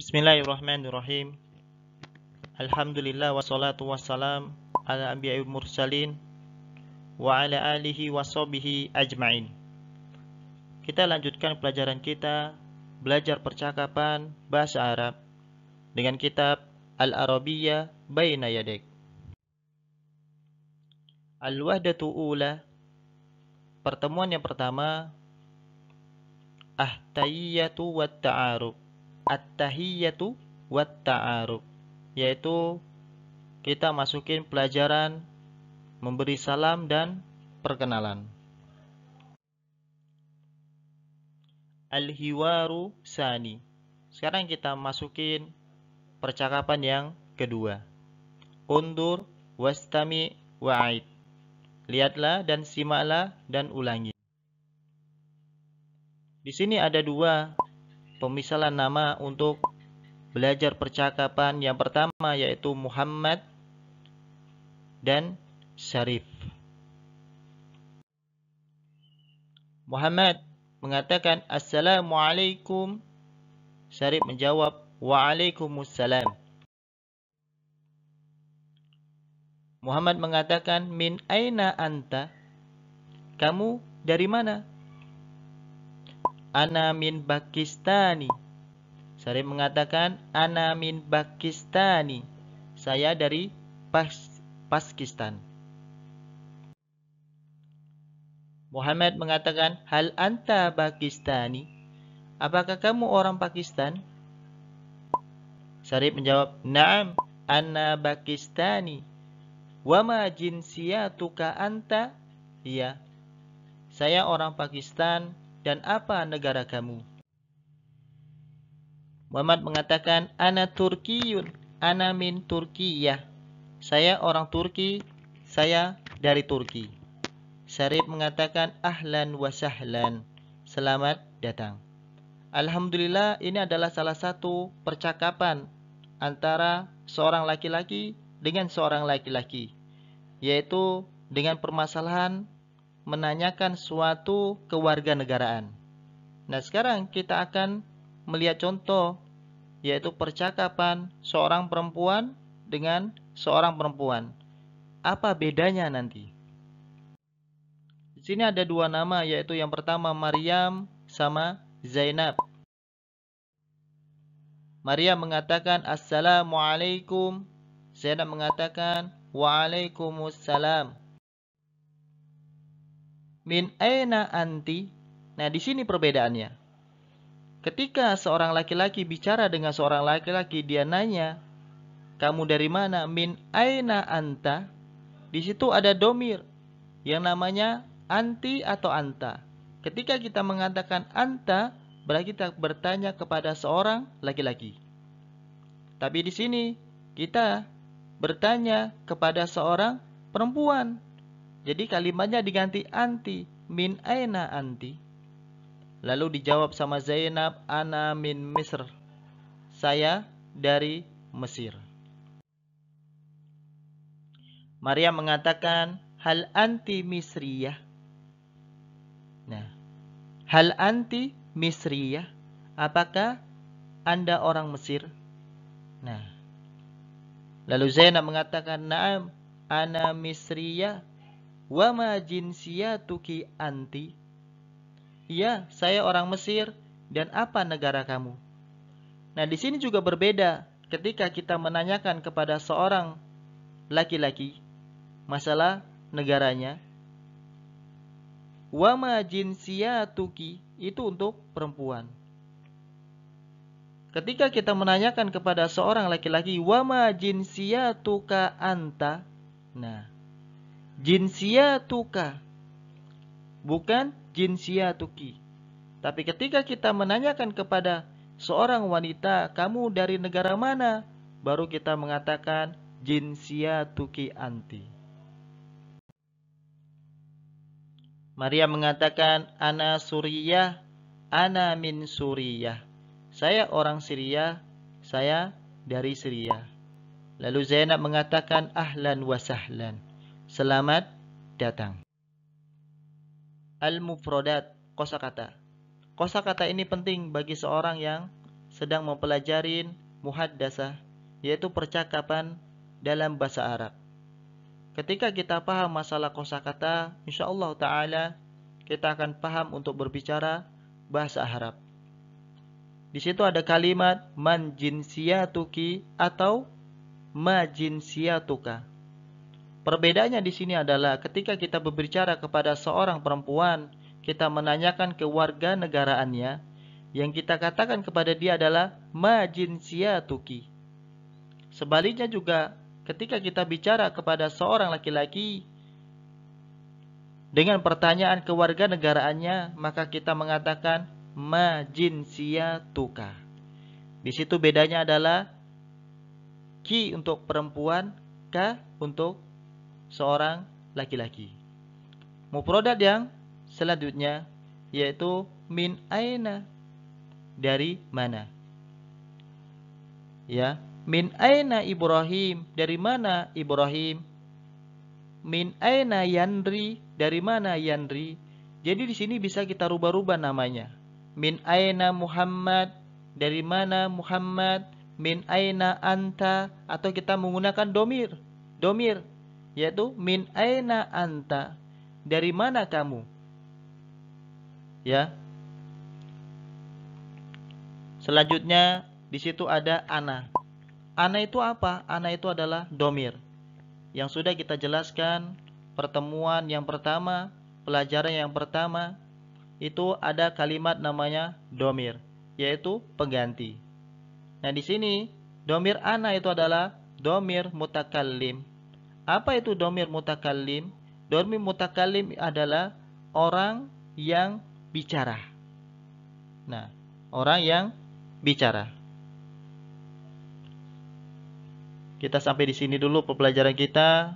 Bismillahirrahmanirrahim. Alhamdulillah wassalatu wassalam ala anbiya'i mursalin wa ala alihi wa ajmain. Kita lanjutkan pelajaran kita belajar percakapan bahasa Arab dengan kitab Al-Arabiyya Baina Yadek. Al-Wahdatu Ula Pertemuan yang pertama Ahtayyatu wa Ta'aruf at-tahiyyatu wat ta'aruf yaitu kita masukin pelajaran memberi salam dan perkenalan. Al-hiwaru sani. Sekarang kita masukin percakapan yang kedua. Undur wastami wa'id. Lihatlah dan simaklah dan ulangi. Di sini ada dua pemisalan nama untuk belajar percakapan yang pertama yaitu Muhammad dan Syarif. Muhammad mengatakan Assalamualaikum. Syarif menjawab Waalaikumsalam. Muhammad mengatakan Min aina anta? Kamu dari mana? Ana min Pakistani. Sari mengatakan Ana min Pakistani. Saya dari Pas Pakistan. Muhammad mengatakan Hal anta Pakistani? Apakah kamu orang Pakistan? Sari menjawab Naam, ana Pakistani. Wama jinsiatuka anta? Iya. Saya orang Pakistan dan apa negara kamu? Muhammad mengatakan, Ana Turkiyun, Ana min Turkiyah. Saya orang Turki, saya dari Turki. Syarif mengatakan, Ahlan wa sahlan. Selamat datang. Alhamdulillah ini adalah salah satu percakapan antara seorang laki-laki dengan seorang laki-laki, yaitu dengan permasalahan menanyakan suatu kewarganegaraan. Nah, sekarang kita akan melihat contoh yaitu percakapan seorang perempuan dengan seorang perempuan. Apa bedanya nanti? Di sini ada dua nama yaitu yang pertama Maryam sama Zainab. Maryam mengatakan Assalamualaikum. Zainab mengatakan Waalaikumsalam. Min aina anti? Nah, di sini perbedaannya. Ketika seorang laki-laki bicara dengan seorang laki-laki, dia nanya, "Kamu dari mana?" Min aina anta? Di situ ada domir yang namanya anti atau anta. Ketika kita mengatakan anta, berarti kita bertanya kepada seorang laki-laki. Tapi di sini kita bertanya kepada seorang perempuan. Jadi kalimatnya diganti anti. Min aina anti? Lalu dijawab sama Zainab, ana min Misr. Saya dari Mesir. Maria mengatakan, hal anti misriyah. Nah, hal anti misriyah. Apakah Anda orang Mesir? Nah, lalu Zainab mengatakan, naam, ana misriyah Wama ma tuki anti? Iya, saya orang Mesir dan apa negara kamu? Nah, di sini juga berbeda ketika kita menanyakan kepada seorang laki-laki masalah negaranya. wama ma tuki itu untuk perempuan. Ketika kita menanyakan kepada seorang laki-laki, wama ma tuka anta?" Nah, Jinsia tuka, Bukan jinsia tuki. Tapi ketika kita menanyakan kepada seorang wanita, kamu dari negara mana? Baru kita mengatakan jinsia tuki anti. Maria mengatakan, Ana Suriah, Ana min Suriah. Saya orang Syria, saya dari Syria. Lalu Zainab mengatakan, Ahlan wa sahlan. Selamat datang. al kata. Kosa kata ini penting bagi seorang yang sedang mempelajari muhaddasah, yaitu percakapan dalam bahasa Arab. Ketika kita paham masalah kosa kosakata, Allah taala kita akan paham untuk berbicara bahasa Arab. Di situ ada kalimat manjinsiatuki atau Majinsiatuka. Perbedaannya di sini adalah ketika kita berbicara kepada seorang perempuan, kita menanyakan ke warga negaraannya, yang kita katakan kepada dia adalah "majinsia tuki". Sebaliknya juga ketika kita bicara kepada seorang laki-laki dengan pertanyaan ke warga negaraannya, maka kita mengatakan "majinsia tuka". Di situ bedanya adalah ki untuk perempuan, ka untuk seorang laki-laki. produk yang selanjutnya yaitu min aina dari mana? Ya, min aina Ibrahim dari mana Ibrahim? Min aina Yandri dari mana Yandri? Jadi di sini bisa kita rubah-rubah namanya. Min aina Muhammad dari mana Muhammad? Min aina anta atau kita menggunakan domir. Domir yaitu min aina anta dari mana kamu ya selanjutnya di situ ada ana ana itu apa ana itu adalah domir yang sudah kita jelaskan pertemuan yang pertama pelajaran yang pertama itu ada kalimat namanya domir yaitu pengganti nah di sini domir ana itu adalah domir mutakalim apa itu domir mutakalim? Domir mutakalim adalah orang yang bicara. Nah, orang yang bicara. Kita sampai di sini dulu pembelajaran kita.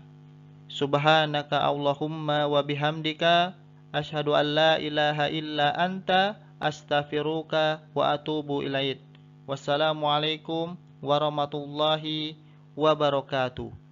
Subhanaka Allahumma wa bihamdika asyhadu an la ilaha illa anta astaghfiruka wa atubu ilaik. Wassalamualaikum warahmatullahi wabarakatuh.